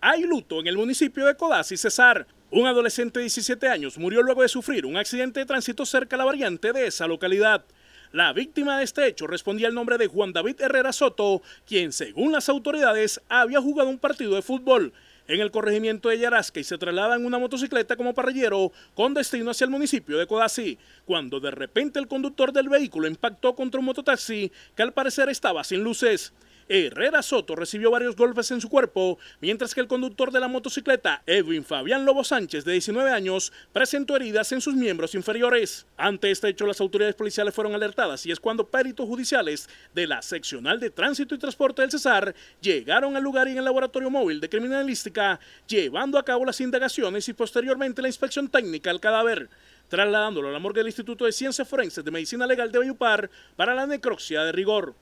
Hay luto en el municipio de Codazzi, Cesar. Un adolescente de 17 años murió luego de sufrir un accidente de tránsito cerca a la variante de esa localidad. La víctima de este hecho respondía al nombre de Juan David Herrera Soto, quien según las autoridades había jugado un partido de fútbol en el corregimiento de Yarasca y se traslada en una motocicleta como parrillero con destino hacia el municipio de Codazzi, cuando de repente el conductor del vehículo impactó contra un mototaxi que al parecer estaba sin luces. Herrera Soto recibió varios golpes en su cuerpo, mientras que el conductor de la motocicleta, Edwin Fabián Lobo Sánchez, de 19 años, presentó heridas en sus miembros inferiores. Ante este hecho, las autoridades policiales fueron alertadas y es cuando peritos judiciales de la seccional de tránsito y transporte del Cesar llegaron al lugar y en el laboratorio móvil de criminalística, llevando a cabo las indagaciones y posteriormente la inspección técnica del cadáver trasladándolo a la morgue del Instituto de Ciencias Forenses de Medicina Legal de Bayupar para la necropsia de rigor.